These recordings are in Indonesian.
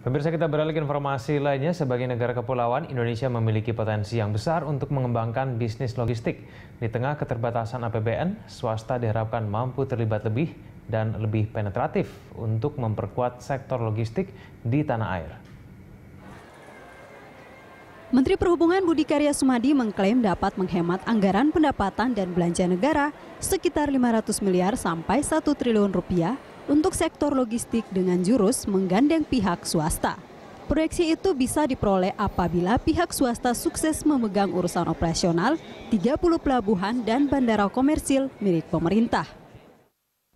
Pemirsa kita beralih ke informasi lainnya, sebagai negara kepulauan, Indonesia memiliki potensi yang besar untuk mengembangkan bisnis logistik. Di tengah keterbatasan APBN, swasta diharapkan mampu terlibat lebih dan lebih penetratif untuk memperkuat sektor logistik di tanah air. Menteri Perhubungan Budi Karya Sumadi mengklaim dapat menghemat anggaran pendapatan dan belanja negara sekitar 500 miliar sampai 1 triliun rupiah untuk sektor logistik dengan jurus menggandeng pihak swasta. Proyeksi itu bisa diperoleh apabila pihak swasta sukses memegang urusan operasional 30 pelabuhan dan bandara komersil milik pemerintah.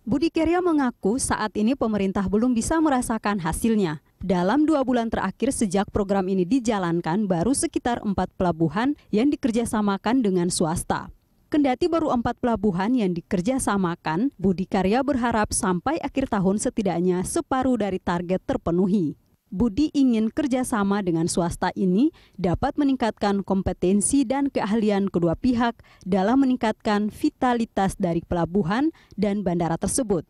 Budi Kerya mengaku saat ini pemerintah belum bisa merasakan hasilnya. Dalam dua bulan terakhir sejak program ini dijalankan, baru sekitar empat pelabuhan yang dikerjasamakan dengan swasta. Kendati baru empat pelabuhan yang dikerjasamakan, Budi Karya berharap sampai akhir tahun setidaknya separuh dari target terpenuhi. Budi ingin kerjasama dengan swasta ini dapat meningkatkan kompetensi dan keahlian kedua pihak dalam meningkatkan vitalitas dari pelabuhan dan bandara tersebut.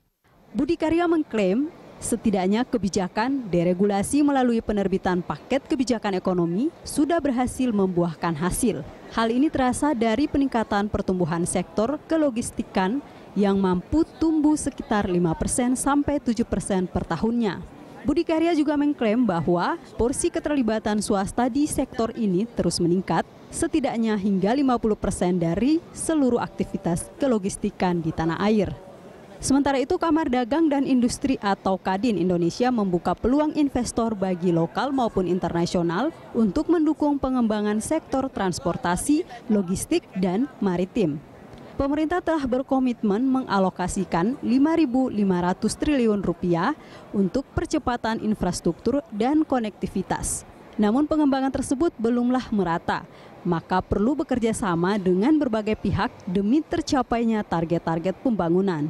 Budi Karya mengklaim Setidaknya kebijakan deregulasi melalui penerbitan paket kebijakan ekonomi sudah berhasil membuahkan hasil. Hal ini terasa dari peningkatan pertumbuhan sektor kelogistikan yang mampu tumbuh sekitar 5% sampai 7% per tahunnya. Budi Karya juga mengklaim bahwa porsi keterlibatan swasta di sektor ini terus meningkat, setidaknya hingga 50% dari seluruh aktivitas kelogistikan di tanah air. Sementara itu, Kamar Dagang dan Industri atau Kadin Indonesia membuka peluang investor bagi lokal maupun internasional untuk mendukung pengembangan sektor transportasi, logistik, dan maritim. Pemerintah telah berkomitmen mengalokasikan 5.500 triliun rupiah untuk percepatan infrastruktur dan konektivitas. Namun pengembangan tersebut belumlah merata, maka perlu bekerja sama dengan berbagai pihak demi tercapainya target-target pembangunan.